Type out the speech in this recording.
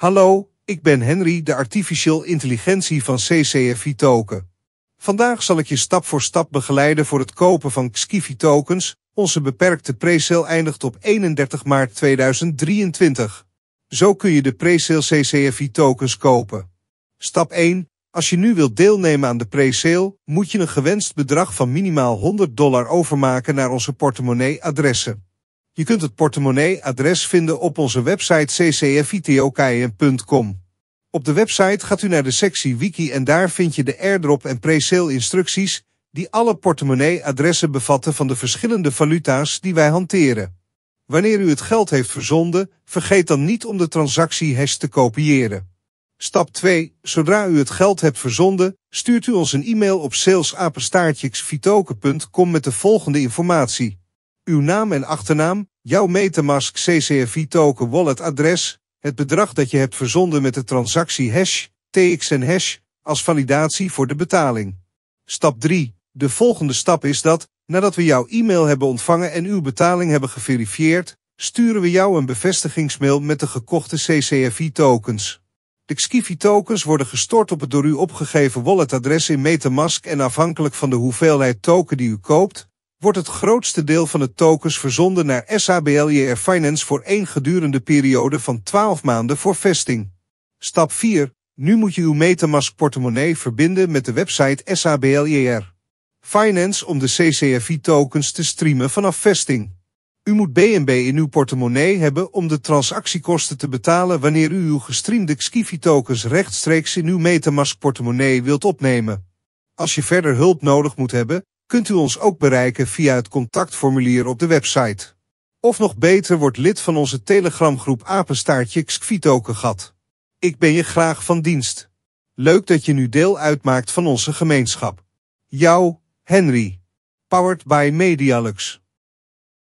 Hallo, ik ben Henry, de artificial intelligentie van CCFI Token. Vandaag zal ik je stap voor stap begeleiden voor het kopen van Xkifi tokens. Onze beperkte presale eindigt op 31 maart 2023. Zo kun je de presale CCFI tokens kopen. Stap 1. Als je nu wilt deelnemen aan de presale, moet je een gewenst bedrag van minimaal 100 dollar overmaken naar onze portemonnee-adressen. Je kunt het portemonnee-adres vinden op onze website ccfitoken.com. Op de website gaat u naar de sectie Wiki en daar vind je de airdrop en pre-sale instructies die alle portemonnee-adressen bevatten van de verschillende valuta's die wij hanteren. Wanneer u het geld heeft verzonden, vergeet dan niet om de transactiehash te kopiëren. Stap 2. Zodra u het geld hebt verzonden, stuurt u ons een e-mail op salesapenstaartjeksvitoken.com met de volgende informatie uw naam en achternaam, jouw Metamask CCFI token wallet adres, het bedrag dat je hebt verzonden met de transactie hash, TXN hash, als validatie voor de betaling. Stap 3. De volgende stap is dat, nadat we jouw e-mail hebben ontvangen en uw betaling hebben geverifieerd, sturen we jou een bevestigingsmail met de gekochte CCFI-tokens. De Xifi-tokens worden gestort op het door u opgegeven walletadres in MetaMask en afhankelijk van de hoeveelheid token die u koopt, wordt het grootste deel van de tokens verzonden naar SABLJR Finance voor één gedurende periode van 12 maanden voor vesting. Stap 4. Nu moet je uw Metamask portemonnee verbinden met de website SABLJR Finance om de CCFI tokens te streamen vanaf vesting. U moet BNB in uw portemonnee hebben om de transactiekosten te betalen wanneer u uw gestreamde Skifi tokens rechtstreeks in uw Metamask portemonnee wilt opnemen. Als je verder hulp nodig moet hebben, kunt u ons ook bereiken via het contactformulier op de website. Of nog beter, wordt lid van onze telegramgroep Apenstaartje Xquitokengat. Ik ben je graag van dienst. Leuk dat je nu deel uitmaakt van onze gemeenschap. Jou, Henry. Powered by Medialux.